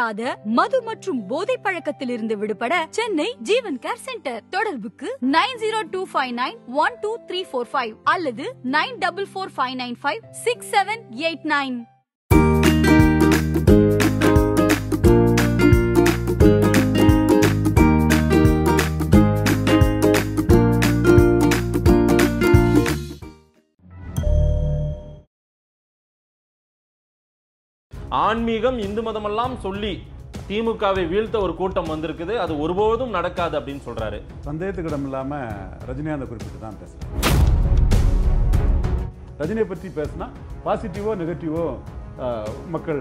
இல்லாத மது மற்றும் போதை பழக்கத்திலிருந்து விடுபட சென்னை ஜீவன் கேர் சென்டர் தொடர்புக்கு nine zero two five nine one two three four five அல்லது nine double four five nine five six seven eight nine ஆன்மீகம் இந்து மதமெல்லாம் சொல்லி திமுகவை வீழ்த்த ஒரு கூட்டம் வந்திருக்குது அது ஒருபோதும் நடக்காது அப்படின்னு சொல்றாரு சந்தேகத்துக்கிடம் இல்லாம அந்த குறிப்பிட்டு தான் பேசுறேன் ரஜினியை பற்றி பேசினா பாசிட்டிவோ நெகட்டிவோ மக்கள்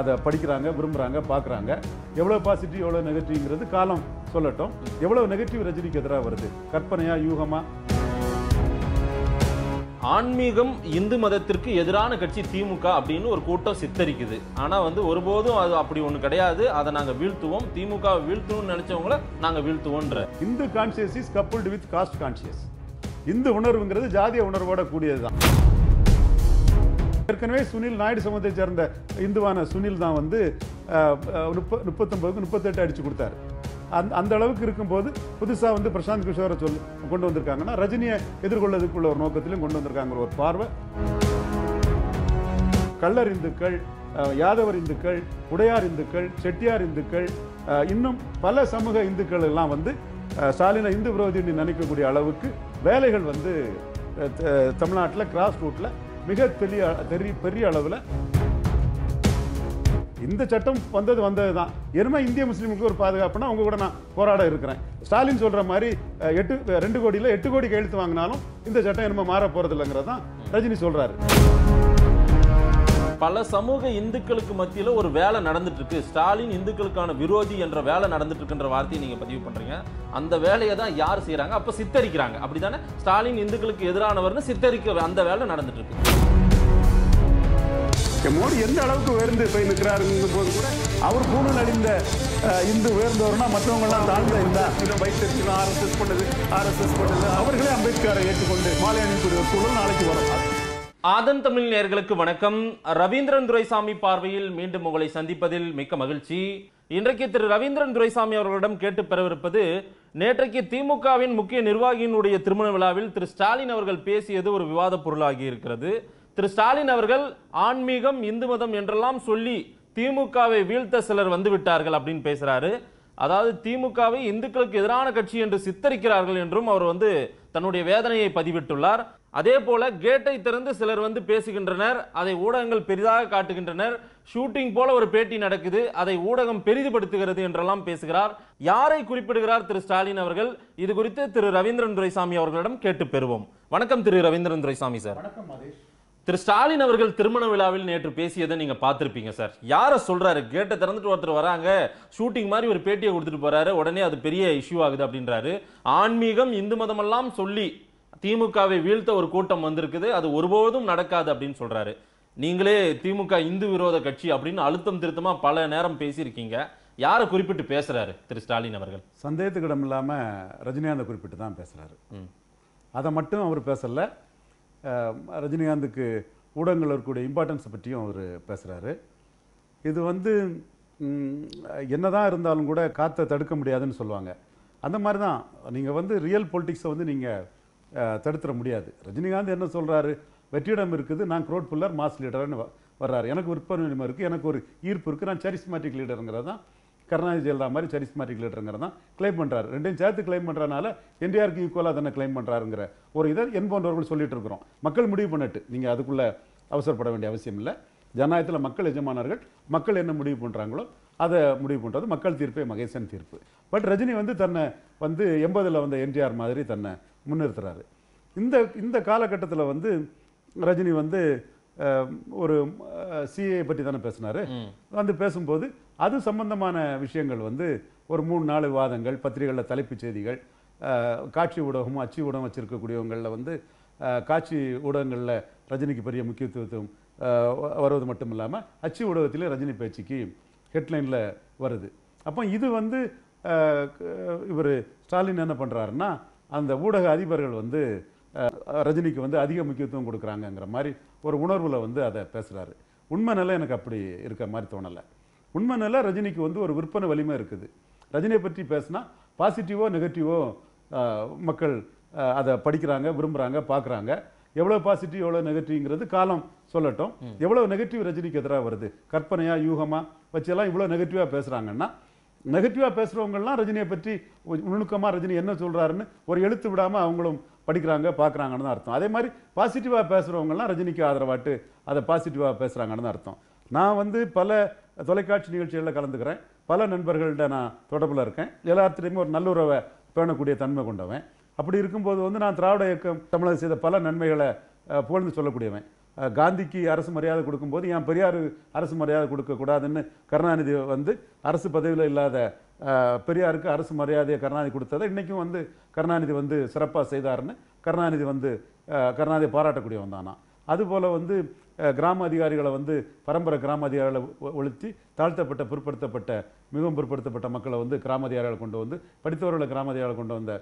அதை படிக்கிறாங்க விரும்புகிறாங்க பார்க்குறாங்க எவ்வளோ பாசிட்டிவ் எவ்வளோ நெகட்டிவ்ங்கிறது காலம் சொல்லட்டும் எவ்வளோ நெகட்டிவ் ரஜினிக்கு எதிராக வருது கற்பனையாக யூகமாக ஆன்மீகம் இந்து மதத்திற்கு எதிரான கட்சி திமுக அப்படின்னு ஒரு கூட்டம் சித்தரிக்குது ஆனால் வந்து ஒருபோதும் அது அப்படி ஒன்று கிடையாது அதை நாங்கள் வீழ்த்துவோம் திமுக வீழ்த்தணும்னு நினைச்சவங்கள நாங்கள் வீழ்த்துவோன்ற Hindu conscious is coupled with caste conscious இந்து உணர்வுங்கிறது ஜாதிய உணர்வோட கூடியது தான் ஏற்கனவே சுனில் நாயுடு சமூகத்தை சேர்ந்த இந்துவான சுனில் தான் வந்து முப்ப முப்பத்தொன்பதுக்கு முப்பத்தெட்டு அடிச்சு கொடுத்தாரு அந் அந்த அளவுக்கு இருக்கும்போது புதுசாக வந்து பிரசாந்த் கிஷோரை சொல்லி கொண்டு வந்திருக்காங்கன்னா ரஜினியை எதிர்கொள்ளதுக்குள்ள ஒரு நோக்கத்திலும் கொண்டு வந்திருக்காங்கிற ஒரு பார்வை கள்ளர் இந்துக்கள் யாதவர் இந்துக்கள் உடையார் இந்துக்கள் செட்டியார் இந்துக்கள் இன்னும் பல சமூக இந்துக்கள் எல்லாம் வந்து ஸ்டாலின இந்து விரோதின்னு நினைக்கக்கூடிய அளவுக்கு வேலைகள் வந்து தமிழ்நாட்டில் கிராஸ் ரூட்டில் மிக தெரிய பெரிய பெரிய அளவில் இந்த சட்டம் வந்தது வந்தது தான் எருமை இந்திய முஸ்லீமுக்கு ஒரு பாதுகாப்புனா அவங்க கூட நான் போராட இருக்கிறேன் ஸ்டாலின் சொல்கிற மாதிரி எட்டு ரெண்டு கோடியில் எட்டு கோடி கையெழுத்து வாங்கினாலும் இந்த சட்டம் எருமை மாற போகிறது இல்லைங்கிறது தான் ரஜினி சொல்கிறாரு பல சமூக இந்துக்களுக்கு மத்தியில் ஒரு வேலை நடந்துட்டு இருக்கு ஸ்டாலின் இந்துக்களுக்கான விரோதி என்ற வேலை நடந்துட்டு இருக்குன்ற வார்த்தையை நீங்க பதிவு பண்றீங்க அந்த வேலையை தான் யார் செய்யறாங்க அப்ப சித்தரிக்கிறாங்க அப்படிதானே ஸ்டாலின் இந்துக்களுக்கு எதிரானவர்னு சித்தரிக்க அந்த வேலை நடந்துட்டு இருக்கு மோடி எந்த அளவுக்கு உயர்ந்து போய் நிற்கிறாருங்கிற போது கூட அவர் பூணல் நடிந்த இந்து உயர்ந்தவர்னா மற்றவங்கெல்லாம் தாழ்ந்த இந்த வைத்திருக்கணும் ஆர்எஸ்எஸ் பண்ணது ஆர்எஸ்எஸ் பண்ணது அவர்களே அம்பேத்கரை ஏற்றுக்கொண்டு மாலை அணிக்கூடிய சூழல் நாளைக்கு வரும் ஆதன் தமிழ் நேர்களுக்கு வணக்கம் ரவீந்திரன் துரைசாமி பார்வையில் மீண்டும் உங்களை சந்திப்பதில் மிக்க மகிழ்ச்சி இன்றைக்கு திரு ரவீந்திரன் துரைசாமி அவர்களிடம் கேட்டு பெறவிருப்பது நேற்றைக்கு திமுகவின் முக்கிய நிர்வாகியினுடைய திருமண விழாவில் திரு ஸ்டாலின் அவர்கள் பேசியது ஒரு விவாத பொருளாகி இருக்கிறது திரு ஸ்டாலின் அவர்கள் ஆன்மீகம் இந்து மதம் என்றெல்லாம் சொல்லி திமுகவை வீழ்த்த சிலர் வந்து விட்டார்கள் அப்படின்னு பேசுறாரு அதாவது திமுகவை இந்துக்களுக்கு எதிரான கட்சி என்று சித்தரிக்கிறார்கள் என்றும் அவர் வந்து தன்னுடைய வேதனையை பதிவிட்டுள்ளார் அதே போல கேட்டை திறந்து சிலர் வந்து பேசுகின்றனர் அதை ஊடகங்கள் பெரிதாக காட்டுகின்றனர் ஷூட்டிங் போல ஒரு பேட்டி நடக்குது அதை ஊடகம் பெரிதுபடுத்துகிறது என்றெல்லாம் பேசுகிறார் யாரை குறிப்பிடுகிறார் திரு ஸ்டாலின் அவர்கள் இது குறித்து திரு ரவீந்திரன் துரைசாமி அவர்களிடம் கேட்டு பெறுவோம் வணக்கம் திரு ரவீந்திரன் துரைசாமி சார் வணக்கம் திரு ஸ்டாலின் அவர்கள் திருமண விழாவில் நேற்று பேசியதை நீங்கள் பார்த்துருப்பீங்க சார் யாரை சொல்கிறாரு கேட்டை திறந்துட்டு ஒருத்தர் வராங்க ஷூட்டிங் மாதிரி ஒரு பேட்டியை கொடுத்துட்டு போகிறாரு உடனே அது பெரிய இஷ்யூ ஆகுது அப்படின்றாரு ஆன்மீகம் இந்து மதமெல்லாம் சொல்லி திமுகவை வீழ்த்த ஒரு கூட்டம் வந்திருக்குது அது ஒருபோதும் நடக்காது அப்படின்னு சொல்கிறாரு நீங்களே திமுக இந்து விரோத கட்சி அப்படின்னு அழுத்தம் திருத்தமாக பல நேரம் பேசியிருக்கீங்க யாரை குறிப்பிட்டு பேசுகிறாரு திரு ஸ்டாலின் அவர்கள் சந்தேகத்துக்கிடம் இல்லாமல் ரஜினிகாந்தை குறிப்பிட்டு தான் பேசுகிறாரு அதை மட்டும் அவர் பேசலை ரஜினிகாந்துக்கு ஊடகங்கள் இருக்கக்கூடிய இம்பார்ட்டன்ஸை பற்றியும் அவர் பேசுகிறாரு இது வந்து என்னதான் இருந்தாலும் கூட காற்றை தடுக்க முடியாதுன்னு சொல்லுவாங்க அந்த மாதிரி தான் நீங்கள் வந்து ரியல் பொலிட்டிக்ஸை வந்து நீங்கள் தடுத்துட முடியாது ரஜினிகாந்த் என்ன சொல்கிறாரு வெற்றிடம் இருக்குது நான் க்ரோட் புல்லர் மாஸ் லீடர்னு வர்றாரு எனக்கு விற்பனை இருக்குது எனக்கு ஒரு ஈர்ப்பு இருக்குது நான் சரிஸ்மேட்டிக் லீடருங்கிறது தான் கருணாநிதி ஜெயலலிதா மாதிரி சரிஸ்மாட்டிக் லீடருங்கிற தான் கிளைம் பண்ணுறாரு ரெண்டையும் சேர்த்து கிளைம் பண்ணுறனால என்டிஆருக்கு ஈக்குவலாக தானே கிளைம் பண்ணுறாருங்கிற ஒரு இதை என் போன்றவர்கள் சொல்லிட்டு இருக்கிறோம் மக்கள் முடிவு பண்ணிட்டு நீங்கள் அதுக்குள்ளே அவசரப்பட வேண்டிய அவசியம் இல்லை ஜனநாயகத்தில் மக்கள் எஜமானர்கள் மக்கள் என்ன முடிவு பண்ணுறாங்களோ அதை முடிவு பண்ணுறது மக்கள் தீர்ப்பே மகேசன் தீர்ப்பு பட் ரஜினி வந்து தன்னை வந்து எண்பதில் வந்த என்டிஆர் மாதிரி தன்னை முன்னிறுத்துறாரு இந்த இந்த காலகட்டத்தில் வந்து ரஜினி வந்து ஒரு சிஏ பற்றி தானே பேசினார் வந்து பேசும்போது அது சம்பந்தமான விஷயங்கள் வந்து ஒரு மூணு நாலு வாதங்கள் பத்திரிகைகளில் தலைப்புச் செய்திகள் காட்சி ஊடகம் அச்சு ஊடகம் வச்சுருக்கக்கூடியவங்களில் வந்து காட்சி ஊடகங்களில் ரஜினிக்கு பெரிய முக்கியத்துவத்துவம் வருவது மட்டும் இல்லாமல் அச்சு ஊடகத்திலே ரஜினி பேச்சுக்கு ஹெட்லைனில் வருது அப்போ இது வந்து இவர் ஸ்டாலின் என்ன பண்ணுறாருன்னா அந்த ஊடக அதிபர்கள் வந்து ரஜினிக்கு வந்து அதிக முக்கியத்துவம் கொடுக்குறாங்கங்கிற மாதிரி ஒரு உணர்வில் வந்து அதை பேசுகிறாரு உண்மை நிலை எனக்கு அப்படி இருக்க மாதிரி தோணலை உண்மை நிலை ரஜினிக்கு வந்து ஒரு விற்பனை வலிமை இருக்குது ரஜினியை பற்றி பேசினா பாசிட்டிவோ நெகட்டிவோ மக்கள் அதை படிக்கிறாங்க விரும்புகிறாங்க பார்க்குறாங்க எவ்வளோ பாசிட்டிவ் எவ்வளோ நெகட்டிவ்ங்கிறது காலம் சொல்லட்டும் எவ்வளோ நெகட்டிவ் ரஜினிக்கு எதிராக வருது கற்பனையாக யூகமாக வச்சு எல்லாம் இவ்வளோ நெகட்டிவாக பேசுகிறாங்கன்னா நெகட்டிவாக பேசுகிறவங்கள்லாம் ரஜினியை பற்றி நுணுக்கமாக ரஜினி என்ன சொல்கிறாருன்னு ஒரு எழுத்து விடாமல் அவங்களும் படிக்கிறாங்க பார்க்குறாங்கன்னு தான் அர்த்தம் அதே மாதிரி பாசிட்டிவாக பேசுகிறவங்கள்லாம் ரஜினிக்கு ஆதரவாட்டு அதை பாசிட்டிவாக பேசுகிறாங்கன்னு அர்த்தம் நான் வந்து பல தொலைக்காட்சி நிகழ்ச்சிகளில் கலந்துக்கிறேன் பல நண்பர்கள்ட்ட நான் தொடர்பில் இருக்கேன் எல்லாத்துலேயுமே ஒரு நல்லுறவை பேணக்கூடிய தன்மை கொண்டவன் அப்படி இருக்கும்போது வந்து நான் திராவிட இயக்கம் தமிழக செய்த பல நன்மைகளை புகழ்ந்து சொல்லக்கூடியவன் காந்திக்கு அரசு மரியாதை கொடுக்கும்போது என் பெரியார் அரசு மரியாதை கொடுக்கக்கூடாதுன்னு கருணாநிதி வந்து அரசு பதவியில் இல்லாத பெரியாருக்கு அரசு மரியாதையை கருணாநிதி கொடுத்ததை இன்றைக்கும் வந்து கருணாநிதி வந்து சிறப்பாக செய்தார்னு கருணாநிதி வந்து கருணாநிதி பாராட்டக்கூடியவன் தானா அதுபோல் வந்து கிராம அதிகாரிகளை வந்து பரம்பரை கிராம அதிகாரிகளை ஒழித்து தாழ்த்தப்பட்ட பிற்படுத்தப்பட்ட மிகவும் பிற்படுத்தப்பட்ட மக்களை வந்து கிராம அதிகாரிகளை கொண்டு வந்து படித்தவர்களை கிராம அதிகாரிகளை கொண்டு வந்த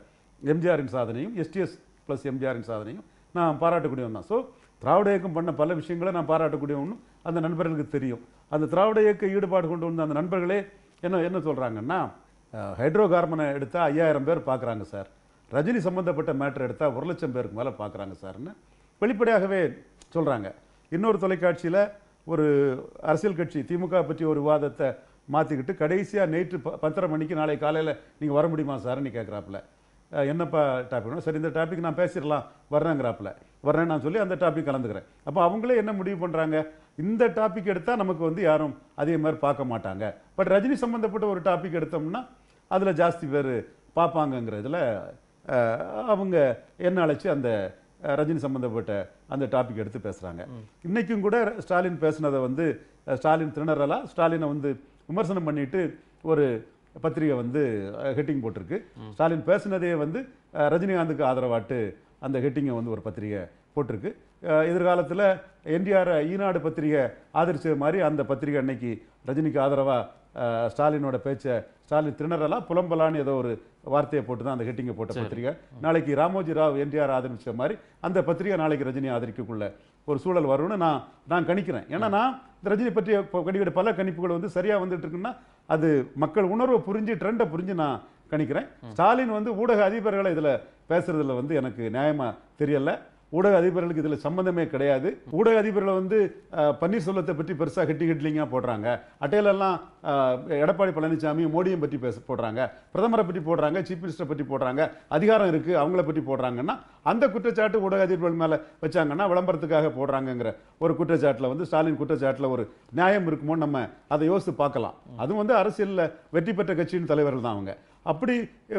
எம்ஜிஆரின் சாதனையும் எஸ்டிஎஸ் ப்ளஸ் எம்ஜிஆரின் சாதனையும் நான் பாராட்டக்கூடியவன் தான் ஸோ திராவிட இயக்கம் பண்ண பல விஷயங்களை நான் பாராட்டக்கூடிய ஒன்று அந்த நண்பர்களுக்கு தெரியும் அந்த திராவிட இயக்க ஈடுபாடு கொண்டு வந்த அந்த நண்பர்களே என்ன என்ன சொல்கிறாங்கன்னா ஹைட்ரோ கார்பனை எடுத்தால் ஐயாயிரம் பேர் பார்க்குறாங்க சார் ரஜினி சம்மந்தப்பட்ட மேட்ரு எடுத்தால் ஒரு லட்சம் பேருக்கு மேலே பார்க்குறாங்க சார்னு வெளிப்படையாகவே சொல்கிறாங்க இன்னொரு தொலைக்காட்சியில் ஒரு அரசியல் கட்சி திமுக பற்றி ஒரு விவாதத்தை மாற்றிக்கிட்டு கடைசியாக நேற்று ப பத்தரை மணிக்கு நாளை காலையில் நீங்கள் வர முடியுமா சார்னு கேட்குறாப்புல என்னப்பா டாபிக்னா சரி இந்த டாபிக் நான் பேசிடலாம் வர்றேங்கிறாப்பில் வர்றேன் நான் சொல்லி அந்த டாபிக் கலந்துக்கிறேன் அப்போ அவங்களே என்ன முடிவு பண்ணுறாங்க இந்த டாபிக் எடுத்தால் நமக்கு வந்து யாரும் அதே மாதிரி பார்க்க மாட்டாங்க பட் ரஜினி சம்மந்தப்பட்ட ஒரு டாபிக் எடுத்தோம்னா அதில் ஜாஸ்தி பேர் பார்ப்பாங்கங்கிறதுல அவங்க என்ன அழைச்சி அந்த ரஜினி சம்மந்தப்பட்ட அந்த டாபிக் எடுத்து பேசுகிறாங்க இன்றைக்கும் கூட ஸ்டாலின் பேசுனதை வந்து ஸ்டாலின் திணறலாம் ஸ்டாலினை வந்து விமர்சனம் பண்ணிட்டு ஒரு பத்திரிகை வந்து ஹெட்டிங் போட்டிருக்கு ஸ்டாலின் பேசினதே வந்து ரஜினிகாந்துக்கு ஆதரவாட்டு அந்த ஹெட்டிங்கை வந்து ஒரு பத்திரிகை போட்டிருக்கு எதிர்காலத்தில் என்டிஆர் ஈனாடு பத்திரிகை ஆதரிச்ச மாதிரி அந்த பத்திரிகை அன்னைக்கு ரஜினிக்கு ஆதரவாக ஸ்டாலினோட பேச்சை ஸ்டாலின் திணறலாம் புலம்பலான்னு ஏதோ ஒரு வார்த்தையை போட்டு தான் அந்த ஹெட்டிங்கை போட்ட பத்திரிகை நாளைக்கு ராமோஜி ராவ் என்டிஆர் ஆதரிச்ச மாதிரி அந்த பத்திரிகை நாளைக்கு ரஜினி ஆதரிக்கக்குள்ள ஒரு சூழல் வரும்னு நான் நான் கணிக்கிறேன் ஏன்னா நான் இந்த ரஜினி பற்றிய கணிக்கிற பல கணிப்புகள் வந்து சரியாக வந்துட்டு இருக்குன்னா அது மக்கள் உணர்வை புரிஞ்சு ட்ரெண்டை புரிஞ்சு நான் கணிக்கிறேன் ஸ்டாலின் வந்து ஊடக அதிபர்களை இதில் பேசுறதுல வந்து எனக்கு நியாயமாக தெரியலை ஊடக அதிபர்களுக்கு இதில் சம்மந்தமே கிடையாது ஊடக அதிபர்களை வந்து பன்னீர்செல்வத்தை பற்றி பெருசாக ஹெட்டி ஹெட்லிங்காக போடுறாங்க அட்டையிலெல்லாம் எடப்பாடி பழனிசாமி மோடியும் பற்றி பேச போடுறாங்க பிரதமரை பற்றி போடுறாங்க சீஃப் மினிஸ்டரை பற்றி போடுறாங்க அதிகாரம் இருக்குது அவங்கள பற்றி போடுறாங்கன்னா அந்த குற்றச்சாட்டு ஊடக அதிபர்கள் மேலே வச்சாங்கன்னா விளம்பரத்துக்காக போடுறாங்கங்கிற ஒரு குற்றச்சாட்டில் வந்து ஸ்டாலின் குற்றச்சாட்டில் ஒரு நியாயம் இருக்குமோன்னு நம்ம அதை யோசித்து பார்க்கலாம் அதுவும் வந்து அரசியலில் வெற்றி பெற்ற கட்சியின் தலைவர்கள் தான் அவங்க அப்படி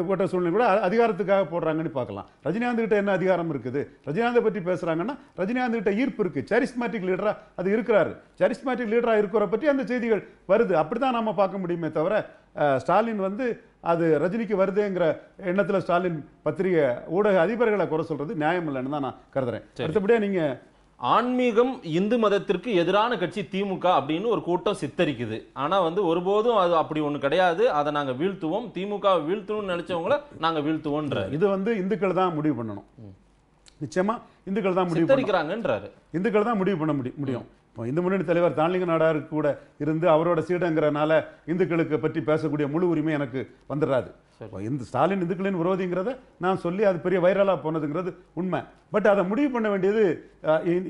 போட்ட சூழ்நிலை கூட அதிகாரத்துக்காக போடுறாங்கன்னு பார்க்கலாம் ரஜினிகாந்த் கிட்ட என்ன அதிகாரம் இருக்குது ரஜினிகாந்தை பற்றி பேசுகிறாங்கன்னா ரஜினிகாந்த் கிட்ட ஈர்ப்பு இருக்குது சரிஸ்மேட்டிக் லீடராக அது இருக்கிறாரு சரிஸ்மேட்டிக் லீடராக இருக்கிற பற்றி அந்த செய்திகள் வருது அப்படி தான் நம்ம பார்க்க முடியுமே தவிர ஸ்டாலின் வந்து அது ரஜினிக்கு வருதுங்கிற எண்ணத்தில் ஸ்டாலின் பத்திரிகை ஊடக அதிபர்களை குறை சொல்கிறது நியாயம் இல்லைன்னு தான் நான் கருதுறேன் அடுத்தபடியாக நீங்கள் ஆன்மீகம் இந்து மதத்திற்கு எதிரான கட்சி திமுக அப்படின்னு ஒரு கூட்டம் சித்தரிக்குது ஆனால் வந்து ஒருபோதும் அது அப்படி ஒன்று கிடையாது அதை நாங்கள் வீழ்த்துவோம் திமுக வீழ்த்தணும்னு நினச்சவங்கள நாங்கள் வீழ்த்துவோன்ற இது வந்து இந்துக்கள் தான் முடிவு பண்ணணும் நிச்சயமாக இந்துக்கள் தான் முடிவு பண்ணிக்கிறாங்கன்றாரு இந்துக்கள் தான் முடிவு பண்ண முடியும் இப்போ இந்து முன்னணி தலைவர் தான்லிங்க நாடாரு கூட இருந்து அவரோட சீடங்கிறனால இந்துக்களுக்கு பற்றி பேசக்கூடிய முழு உரிமை எனக்கு வந்துடாது இந்த ஸ்டாலின் இந்துக்களின் விரோதிங்கிறத நான் சொல்லி அது பெரிய வைரலாக போனதுங்கிறது உண்மை பட் அதை முடிவு பண்ண வேண்டியது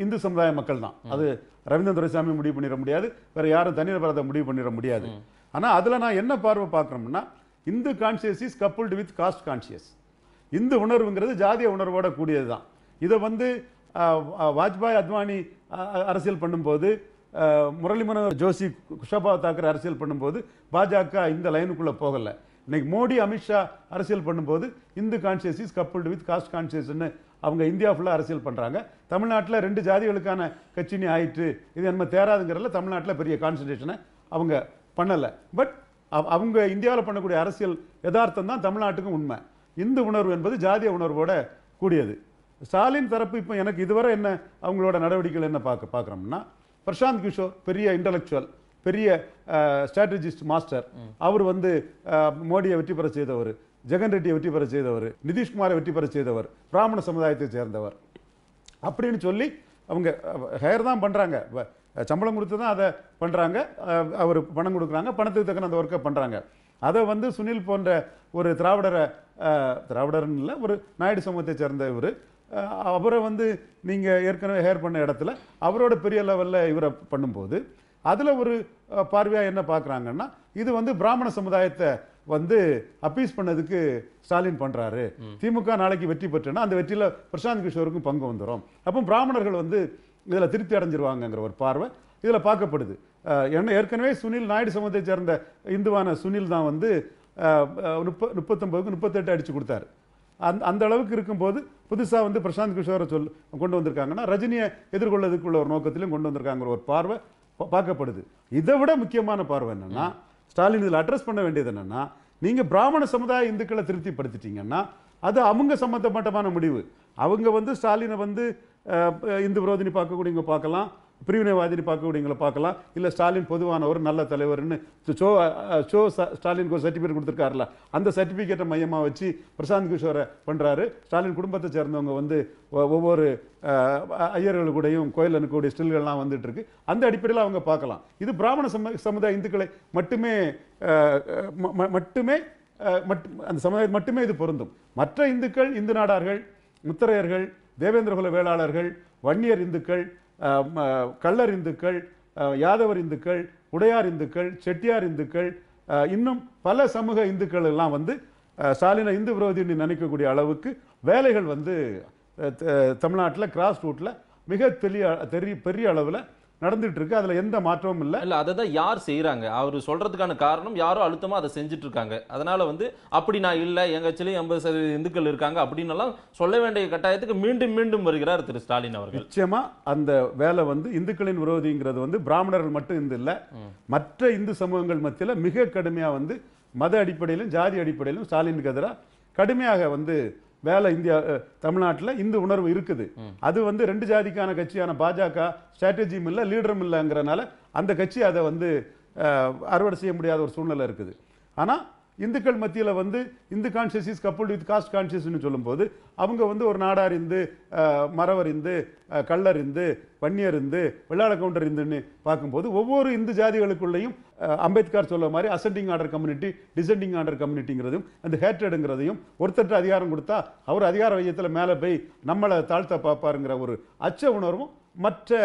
இந்து சமுதாய மக்கள் தான் அது ரவீந்திர துரைசாமி முடிவு பண்ணிட முடியாது வேற யாரும் தனிநபர் அதை முடிவு பண்ணிட முடியாது ஆனால் அதில் நான் என்ன பார்வை பார்க்குறோம்னா Hindu conscious is coupled with caste conscious இந்து உணர்வுங்கிறது ஜாதிய உணர்வோட கூடியது தான் இதை வந்து வாஜ்பாய் அத்வானி அரசியல் பண்ணும்போது முரளி மனோகர் ஜோஷி குஷபா தாக்கர் அரசியல் பண்ணும்போது பாஜக இந்த லைனுக்குள்ளே போகலை இன்னைக்கு மோடி அமித்ஷா அரசியல் பண்ணும்போது Hindu conscious is coupled with caste கான்சியஸ்னு அவங்க இந்தியா ஃபுல்லாக அரசியல் பண்ணுறாங்க தமிழ்நாட்டில் ரெண்டு ஜாதிகளுக்கான கட்சினி ஆயிற்று இது நம்ம தேராதுங்கிறதுல தமிழ்நாட்டில் பெரிய கான்சன்ட்ரேஷனை அவங்க பண்ணலை பட் அவங்க இந்தியாவில் பண்ணக்கூடிய அரசியல் யதார்த்தம் தான் தமிழ்நாட்டுக்கும் உண்மை இந்து உணர்வு என்பது ஜாதிய உணர்வோட கூடியது ஸ்டாலின் தரப்பு இப்போ எனக்கு இதுவரை என்ன அவங்களோட நடவடிக்கைகள் என்ன பார்க்க பார்க்குறோம்னா பிரசாந்த் கிஷோர் பெரிய இன்டலெக்சுவல் பெரிய ஸ்ட்ராட்டஜிஸ்ட் மாஸ்டர் அவர் வந்து மோடியை வெற்றி பெற செய்தவர் ஜெகன் ரெட்டியை வெற்றி பெற செய்தவர் நிதிஷ்குமாரை வெற்றி பெற செய்தவர் பிராமண சமுதாயத்தை சேர்ந்தவர் அப்படின்னு சொல்லி அவங்க ஹேர் தான் பண்ணுறாங்க சம்பளம் கொடுத்து தான் அதை பண்ணுறாங்க அவர் பணம் கொடுக்குறாங்க பணத்துக்கு தக்கன அந்த ஒர்க்கை பண்ணுறாங்க அதை வந்து சுனில் போன்ற ஒரு திராவிடரை திராவிடர்ன்னு இல்லை ஒரு நாயுடு சமூகத்தை சேர்ந்த இவர் அவரை வந்து நீங்கள் ஏற்கனவே ஹேர் பண்ண இடத்துல அவரோட பெரிய லெவலில் இவரை பண்ணும்போது அதில் ஒரு பார்வையாக என்ன பார்க்குறாங்கன்னா இது வந்து பிராமண சமுதாயத்தை வந்து அப்பீஸ் பண்ணதுக்கு ஸ்டாலின் பண்ணுறாரு திமுக நாளைக்கு வெற்றி பெற்றுன்னா அந்த வெற்றியில் பிரசாந்த் கிஷோருக்கும் பங்கு வந்துடும் அப்போ பிராமணர்கள் வந்து இதில் திருப்தி அடைஞ்சிருவாங்கங்கிற ஒரு பார்வை இதில் பார்க்கப்படுது என்ன ஏற்கனவே சுனில் நாயுடு சமூகத்தை சேர்ந்த இந்துவான சுனில் தான் வந்து முப்ப முப்பத்தொம்பதுக்கு முப்பத்தெட்டு அடித்து கொடுத்தாரு அந் அந்த அளவுக்கு இருக்கும்போது புதுசாக வந்து பிரசாந்த் கிஷோரை சொல் கொண்டு வந்திருக்காங்கன்னா ரஜினியை எதிர்கொள்ளதுக்குள்ள ஒரு நோக்கத்திலையும் கொண்டு வந்திருக்காங்கிற ஒரு பார்வை பார்க்கப்படுது இதை விட முக்கியமான பார்வை என்னென்னா ஸ்டாலின் இதில் அட்ரஸ் பண்ண வேண்டியது என்னென்னா நீங்கள் பிராமண சமுதாய இந்துக்களை திருப்திப்படுத்திட்டீங்கன்னா அது அவங்க சம்மந்தப்பட்டமான முடிவு அவங்க வந்து ஸ்டாலினை வந்து இந்து விரோதினி பார்க்கக்கூடியவங்க பார்க்கலாம் பிரிவினைவாதின்னு பார்க்கக்கூடியவங்களை பார்க்கலாம் இல்லை ஸ்டாலின் பொதுவான ஒரு நல்ல தலைவர்னு ஷோ ஷோ ஸ்டாலினுக்கு ஒரு சர்டிஃபிகேட் கொடுத்துருக்காருல அந்த சர்டிஃபிகேட்டை மையமாக வச்சு பிரசாந்த் கிஷோரை பண்ணுறாரு ஸ்டாலின் குடும்பத்தை சேர்ந்தவங்க வந்து ஒவ்வொரு ஐயர்கள் கூடயும் கோயிலனுக்கூடிய ஸ்டில்கள்லாம் வந்துட்டு இருக்கு அந்த அடிப்படையில் அவங்க பார்க்கலாம் இது பிராமண சம சமுதாய இந்துக்களை மட்டுமே மட்டுமே அந்த சமுதாயம் மட்டுமே இது பொருந்தும் மற்ற இந்துக்கள் இந்து நாடார்கள் முத்திரையர்கள் தேவேந்திரகுல வேளாளர்கள் வன்னியர் இந்துக்கள் கள்ளர் இந்துக்கள் யாதவர் இந்துக்கள் உடையார் இந்துக்கள் செட்டியார் இந்துக்கள் இன்னும் பல சமூக இந்துக்கள் எல்லாம் வந்து ஸ்டாலின இந்து விரோதின்னு நினைக்கக்கூடிய அளவுக்கு வேலைகள் வந்து தமிழ்நாட்டில் கிராஸ் ரூட்டில் மிக தெளிய தெரிய பெரிய அளவில் நடந்துட்டு இருக்கு அதுல எந்த மாற்றமும் இல்லை இல்லை அதை தான் யார் செய்யறாங்க அவர் சொல்றதுக்கான காரணம் யாரோ அழுத்தமா அதை செஞ்சுட்டு இருக்காங்க அதனால வந்து அப்படி நான் இல்லை எங்க சிலையும் எண்பது சதவீத இந்துக்கள் இருக்காங்க அப்படின்னு எல்லாம் சொல்ல வேண்டிய கட்டாயத்துக்கு மீண்டும் மீண்டும் வருகிறார் திரு ஸ்டாலின் அவர்கள் நிச்சயமா அந்த வேலை வந்து இந்துக்களின் விரோதிங்கிறது வந்து பிராமணர்கள் மட்டும் இந்து இல்ல மற்ற இந்து சமூகங்கள் மத்தியில் மிக கடுமையாக வந்து மத அடிப்படையிலும் ஜாதி அடிப்படையிலும் ஸ்டாலினுக்கு எதிராக கடுமையாக வந்து வேலை இந்தியா தமிழ்நாட்டில் இந்து உணர்வு இருக்குது அது வந்து ரெண்டு ஜாதிக்கான கட்சியான பாஜக ஸ்ட்ராட்டஜியும் இல்லை லீடரும் இல்லைங்கிறனால அந்த கட்சி அதை வந்து அறுவடை செய்ய முடியாத ஒரு சூழ்நிலை இருக்குது ஆனால் இந்துக்கள் மத்தியில் வந்து Hindu conscious is couple with caste கான்சியஸ்னு சொல்லும்போது அவங்க வந்து ஒரு நாடார் இருந்து மறவர் இந்து கள்ளர் வன்னியர் இருந்து வெள்ளாள கவுண்டர் இந்துன்னு பார்க்கும்போது ஒவ்வொரு இந்து ஜாதிகளுக்குள்ளேயும் அம்பேத்கர் சொல்ல மாதிரி ascending order community descending order கம்யூனிட்டிங்கிறதையும் அந்த ஹேட்ரடுங்கிறதையும் ஒருத்தர் அதிகாரம் கொடுத்தா அவர் அதிகார வையத்தில் மேலே போய் நம்மளை தாழ்த்த பார்ப்பாருங்கிற ஒரு அச்ச உணர்வும் மற்ற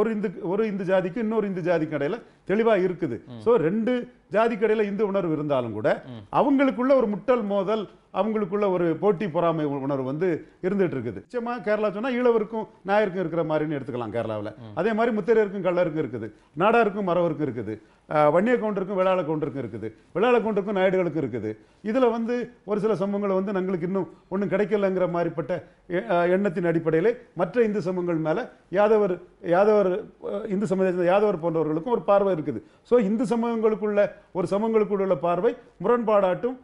ஒரு இந்து ஒரு இந்து ஜாதிக்கு இன்னொரு இந்து ஜாதிக்கு இடையில தெளிவாக இருக்குது ஸோ ரெண்டு ஜாதிக்கடையில் இந்து உணர்வு இருந்தாலும் கூட அவங்களுக்குள்ள ஒரு முட்டல் மோதல் அவங்களுக்குள்ள ஒரு போட்டி பொறாமை உணர்வு வந்து இருந்துட்டு இருக்குது நிச்சயமாக கேரளா சொன்னால் ஈழவருக்கும் நாயருக்கும் இருக்கிற மாதிரின்னு எடுத்துக்கலாம் கேரளாவில் அதே மாதிரி முத்திரையருக்கும் கள்ளருக்கும் இருக்குது நாடாருக்கும் மரவருக்கும் இருக்குது வன்னிய கவுண்டருக்கும் வேளாள கவுண்டருக்கும் இருக்குது வேளாள கவுண்டருக்கும் நாயுடுகளுக்கும் இருக்குது இதில் வந்து ஒரு சில சமூகங்கள் வந்து நங்களுக்கு இன்னும் ஒன்றும் கிடைக்கலங்கிற மாதிரிப்பட்ட எண்ணத்தின் அடிப்படையில் மற்ற இந்து சமூகங்கள் மேலே யாதவர் யாதவர் இந்து சமுதாயத்தில் யாதவர் போன்றவர்களுக்கும் ஒரு பார்வை இருக்குது ஸோ இந்து சமூகங்களுக்குள்ள ஒரு சமூகங்களுக்கு உள்ள பார்வை முரண்பாடாட்டும்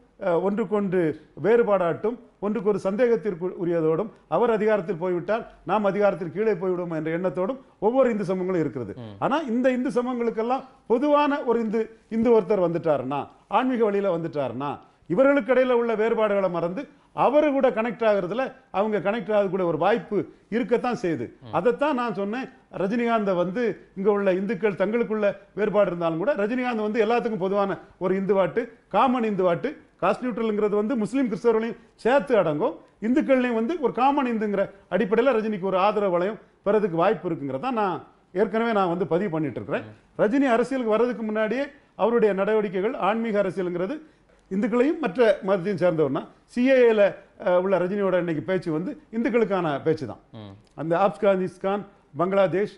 ஒன்றுக்கொன்று வேறுபாடாட்டும் ஒன்றுக்கு ஒரு சந்தேகத்திற்கு உரியதோடும் அவர் அதிகாரத்தில் போய்விட்டால் நாம் அதிகாரத்தில் கீழே போய்விடும் என்ற எண்ணத்தோடும் ஒவ்வொரு இந்து சமங்களும் இருக்கிறது ஆனால் இந்த இந்து சமங்களுக்கெல்லாம் பொதுவான ஒரு இந்து இந்து ஒருத்தர் வந்துட்டாருன்னா ஆன்மீக வழியில் வந்துட்டாருன்னா இவர்களுக்கு இடையில் உள்ள வேறுபாடுகளை மறந்து அவரு கூட கனெக்ட் ஆகிறதுல அவங்க கனெக்ட் ஆகக்கூடிய ஒரு வாய்ப்பு இருக்கத்தான் செய்யுது அதைத்தான் நான் சொன்னேன் ரஜினிகாந்தை வந்து இங்கே உள்ள இந்துக்கள் தங்களுக்குள்ள வேறுபாடு இருந்தாலும் கூட ரஜினிகாந்த் வந்து எல்லாத்துக்கும் பொதுவான ஒரு இந்து வாட்டு காமன் இந்து வாட்டு காஸ்ட் நியூட்ரலுங்கிறது வந்து முஸ்லீம் கிறிஸ்தவர்களையும் சேர்த்து அடங்கும் இந்துக்கள்லையும் வந்து ஒரு காமன் இந்துங்கிற அடிப்படையில் ரஜினிக்கு ஒரு ஆதரவு வளையம் பெறதுக்கு வாய்ப்பு இருக்குங்கிறதா நான் ஏற்கனவே நான் வந்து பதிவு பண்ணிட்டு இருக்கிறேன் ரஜினி அரசியலுக்கு வர்றதுக்கு முன்னாடியே அவருடைய நடவடிக்கைகள் ஆன்மீக அரசியலுங்கிறது இந்துக்களையும் மற்ற மதத்தையும் சேர்ந்தவர்னா சிஏஏல உள்ள ரஜினியோட இன்னைக்கு பேச்சு வந்து இந்துக்களுக்கான பேச்சு தான் அந்த ஆப்கானிஸ்தான் பங்களாதேஷ்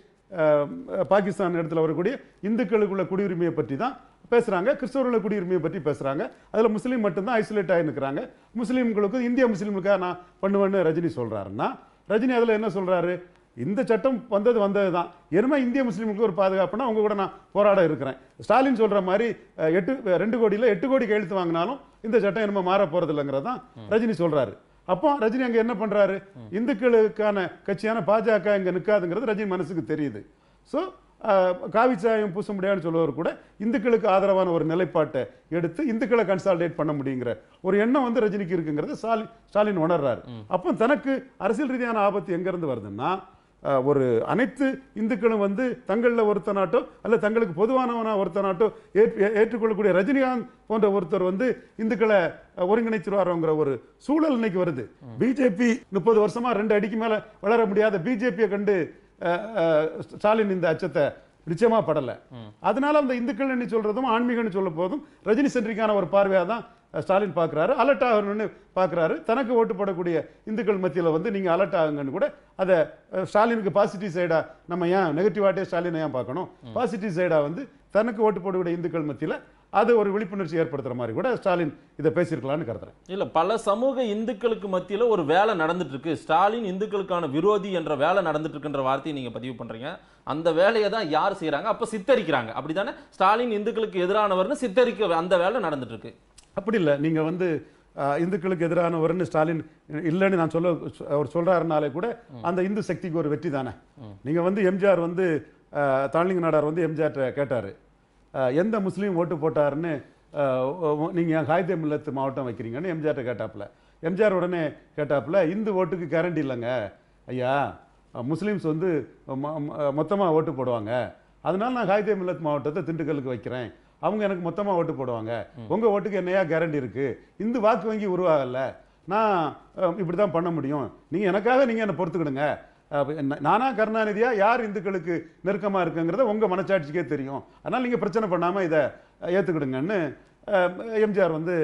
பாகிஸ்தான் இடத்துல வரக்கூடிய இந்துக்களுக்குள்ள குடியுரிமையை பற்றி தான் பேசுகிறாங்க கிறிஸ்தவர்களை குடியுரிமையை பற்றி பேசுகிறாங்க அதில் முஸ்லீம் மட்டும்தான் ஐசோலேட் ஆகி நிற்கிறாங்க முஸ்லீம்களுக்கும் இந்திய முஸ்லீம்களுக்காக நான் பண்ணுவேன்னு ரஜினி சொல்கிறாருன்னா ரஜினி அதில் என்ன சொல்கிறாரு இந்த சட்டம் வந்தது வந்தது தான் எருமை இந்திய முஸ்லீமுக்கு ஒரு பாதுகாப்புனா அவங்க கூட நான் போராட இருக்கிறேன் ஸ்டாலின் சொல்கிற மாதிரி எட்டு ரெண்டு கோடியில் எட்டு கோடி கையெழுத்து வாங்கினாலும் இந்த சட்டம் எருமை மாற போகிறது இல்லைங்கிறது தான் ரஜினி சொல்கிறாரு அப்போ ரஜினி அங்கே என்ன பண்ணுறாரு இந்துக்களுக்கான கட்சியான பாஜக இங்கே நிற்காதுங்கிறது ரஜினி மனசுக்கு தெரியுது ஸோ காவிச்சாயம் பூச முடியாதுன்னு சொல்லுவவர் கூட இந்துக்களுக்கு ஆதரவான ஒரு நிலைப்பாட்டை எடுத்து இந்துக்களை கன்சாலிடேட் பண்ண முடியுங்கிற ஒரு எண்ணம் வந்து ரஜினிக்கு இருக்குங்கிறது ஸ்டாலின் ஸ்டாலின் உணர்றாரு அப்போ தனக்கு அரசியல் ரீதியான ஆபத்து எங்கேருந்து வருதுன்னா ஒரு அனைத்து இந்துக்களும் வந்து தங்களில் ஒருத்தனாட்டோ அல்ல தங்களுக்கு பொதுவானவனா நாட்டோ ஏற்றுக்கொள்ளக்கூடிய ரஜினிகாந்த் போன்ற ஒருத்தர் வந்து இந்துக்களை ஒருங்கிணைச்சிருவாரோங்கிற ஒரு சூழல் இன்னைக்கு வருது பிஜேபி முப்பது வருஷமா ரெண்டு அடிக்கு மேல வளர முடியாத பிஜேபியை கண்டு ஸ்டாலின் இந்த அச்சத்தை நிச்சயமா படலை அதனால அந்த இந்துக்கள் சொல்றதும் ஆன்மீகம்னு சொல்ல போதும் ரஜினி சென்றிக்கான ஒரு பார்வையாதான் ஸ்டாலின் பார்க்குறாரு அலர்ட் ஆகணும்னு பார்க்குறாரு தனக்கு ஓட்டு போடக்கூடிய இந்துக்கள் மத்தியில் வந்து நீங்கள் அலர்ட் ஆகுங்கன்னு கூட அதை ஸ்டாலினுக்கு பாசிட்டிவ் சைடாக நம்ம ஏன் நெகட்டிவாட்டே ஸ்டாலினை ஏன் பார்க்கணும் பாசிட்டிவ் சைடாக வந்து தனக்கு ஓட்டு போடக்கூடிய இந்துக்கள் மத்தியில் அது ஒரு விழிப்புணர்ச்சி ஏற்படுத்துகிற மாதிரி கூட ஸ்டாலின் இதை பேசியிருக்கலாம்னு கருதுறேன் இல்லை பல சமூக இந்துக்களுக்கு மத்தியில் ஒரு வேலை நடந்துட்டு இருக்கு ஸ்டாலின் இந்துக்களுக்கான விரோதி என்ற வேலை நடந்துட்டு இருக்குன்ற வார்த்தையை நீங்கள் பதிவு பண்ணுறீங்க அந்த வேலையை தான் யார் செய்கிறாங்க அப்போ சித்தரிக்கிறாங்க அப்படி தானே ஸ்டாலின் இந்துக்களுக்கு எதிரானவர்னு சித்தரிக்க அந்த வேலை நடந்துட்டு இருக்கு அப்படி இல்லை நீங்கள் வந்து இந்துக்களுக்கு எதிரானவர்னு ஸ்டாலின் இல்லைன்னு நான் சொல்ல அவர் சொல்கிறாருனாலே கூட அந்த இந்து சக்திக்கு ஒரு வெற்றி தானே நீங்கள் வந்து எம்ஜிஆர் வந்து தாலிங்க நாடார் வந்து எம்ஜிஆர்ட்ட கேட்டார் எந்த முஸ்லீம் ஓட்டு போட்டாருன்னு நீங்கள் காயத்தே மில்லத்து மாவட்டம் வைக்கிறீங்கன்னு எம்ஜிஆர்ட்ட கேட்டாப்புல எம்ஜிஆர் உடனே கேட்டாப்புல இந்து ஓட்டுக்கு கேரண்டி இல்லைங்க ஐயா முஸ்லீம்ஸ் வந்து மொத்தமாக ஓட்டு போடுவாங்க அதனால் நான் காயத்தே மில்லத் மாவட்டத்தை திண்டுக்கலுக்கு வைக்கிறேன் அவங்க எனக்கு மொத்தமாக ஓட்டு போடுவாங்க உங்கள் ஓட்டுக்கு என்னையா கேரண்டி இருக்குது இந்த வாக்கு வங்கி உருவாகல நான் இப்படி தான் பண்ண முடியும் நீங்கள் எனக்காக நீங்கள் என்னை பொறுத்துக்கிடுங்க நானா கருணாநிதியா யார் இந்துக்களுக்கு நெருக்கமாக இருக்குங்கிறத உங்கள் மனச்சாட்சிக்கே தெரியும் அதனால் நீங்கள் பிரச்சனை பண்ணாமல் இதை ஏற்றுக்கிடுங்கன்னு எம்ஜிஆர் வந்து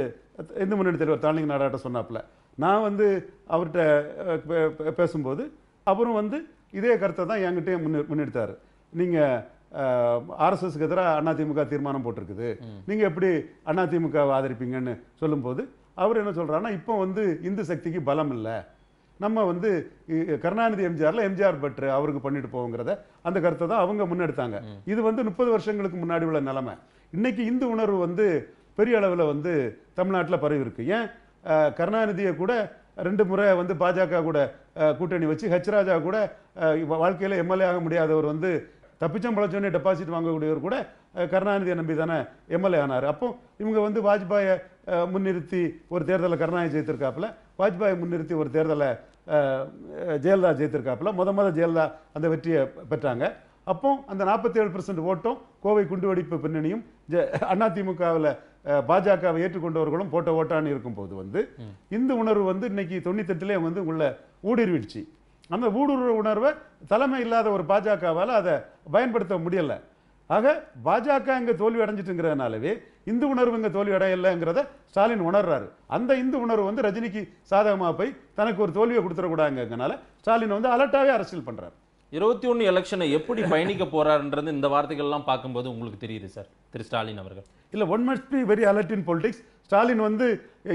இந்து முன்னணி தலைவர் தாளிங்க நாடாட்ட சொன்னாப்புல நான் வந்து அவர்கிட்ட பேசும்போது அவரும் வந்து இதே கருத்தை தான் என்கிட்டயே முன்னெடுத்தார் நீங்கள் ஆர்எஸ்எஸ்க்கு எதிராக அதிமுக தீர்மானம் போட்டிருக்குது நீங்கள் எப்படி அதிமுக ஆதரிப்பீங்கன்னு சொல்லும்போது அவர் என்ன சொல்கிறாருன்னா இப்போ வந்து இந்து சக்திக்கு பலம் இல்லை நம்ம வந்து கருணாநிதி எம்ஜிஆரில் எம்ஜிஆர் பற்று அவருக்கு பண்ணிட்டு போவோங்கிறத அந்த கருத்தை தான் அவங்க முன்னெடுத்தாங்க இது வந்து முப்பது வருஷங்களுக்கு முன்னாடி உள்ள நிலைமை இன்னைக்கு இந்து உணர்வு வந்து பெரிய அளவில் வந்து தமிழ்நாட்டில் பரவி இருக்கு ஏன் கருணாநிதியை கூட ரெண்டு முறை வந்து பாஜக கூட கூட்டணி வச்சு ஹச் ராஜா கூட வாழ்க்கையில் எம்எல்ஏ ஆக முடியாதவர் வந்து தப்பிச்சம் பழச்சோடனே டெபாசிட் வாங்கக்கூடியவர் கூட கருணாநிதி நம்பி தானே எம்எல்ஏ ஆனார் அப்போ இவங்க வந்து வாஜ்பாயை முன்னிறுத்தி ஒரு தேர்தலை கருணாநிதி ஜெயித்திருக்காப்புல வாஜ்பாயை முன்னிறுத்தி ஒரு தேர்தலை ஜெயலலிதா ஜெயித்திருக்காப்புல முத முத ஜெயலலிதா அந்த வெற்றியை பெற்றாங்க அப்போ அந்த நாற்பத்தி ஏழு பெர்சன்ட் ஓட்டும் கோவை குண்டுவெடிப்பு பின்னணியும் அதிமுகவில் பாஜகவை ஏற்றுக்கொண்டவர்களும் போட்ட ஓட்டான்னு இருக்கும்போது வந்து இந்த உணர்வு வந்து இன்னைக்கு தொண்ணூத்தெட்டுலேயே வந்து உள்ள ஊடுருவிடுச்சு அந்த ஊடுருவ உணர்வை தலைமை இல்லாத ஒரு பாஜகவால் அதை பயன்படுத்த முடியலை ஆக பாஜக இங்கே தோல்வி அடைஞ்சிட்டுங்கிறதுனாலவே இந்து உணர்வு இங்கே தோல்வி அடையலைங்கிறத ஸ்டாலின் உணர்றாரு அந்த இந்து உணர்வு வந்து ரஜினிக்கு சாதகமாக போய் தனக்கு ஒரு தோல்வியை கொடுத்துடக்கூடாதுங்கிறதுனால ஸ்டாலின் வந்து அலர்ட்டாகவே அரசியல் பண்ணுறாரு இருபத்தி ஒன்று எலெக்ஷனை எப்படி பயணிக்க போகிறாருன்றது இந்த வார்த்தைகள்லாம் பார்க்கும்போது உங்களுக்கு தெரியுது சார் திரு ஸ்டாலின் அவர்கள் இல்லை one must be very alert in politics Stalin வந்து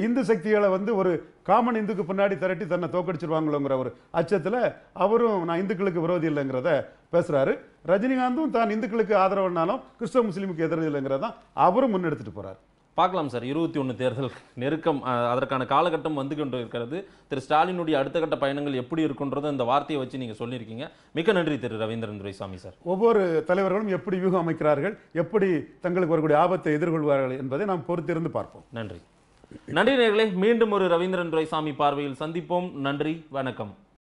இந்து சக்திகளை வந்து ஒரு காமன் இந்துக்கு பின்னாடி திரட்டி தன்னை தோக்கடிச்சிருவாங்களோங்கிற ஒரு அச்சத்தில் அவரும் நான் இந்துக்களுக்கு விரோதி இல்லைங்கிறத பேசுகிறாரு ரஜினிகாந்தும் தான் இந்துக்களுக்கு ஆதரவுனாலும் கிறிஸ்தவ முஸ்லீமுக்கு எதிரது இல்லைங்கிறதான் அவரும் முன்னெடுத்துட்டு போகிறார் பார்க்கலாம் சார் இருபத்தி ஒன்று தேர்தல் நெருக்கம் அதற்கான காலகட்டம் வந்து கொண்டு இருக்கிறது திரு ஸ்டாலினுடைய அடுத்த கட்ட பயணங்கள் எப்படி இருக்குன்றதை இந்த வார்த்தையை வச்சு நீங்கள் சொல்லியிருக்கீங்க மிக்க நன்றி திரு ரவீந்திரன் துரைசாமி சார் ஒவ்வொரு தலைவர்களும் எப்படி வியூகம் அமைக்கிறார்கள் எப்படி தங்களுக்கு வரக்கூடிய ஆபத்தை எதிர்கொள்வார்கள் என்பதை நாம் பொறுத்திருந்து பார்ப்போம் நன்றி நன்றி நேர்களே மீண்டும் ஒரு ரவீந்திரன் துரைசாமி பார்வையில் சந்திப்போம் நன்றி வணக்கம்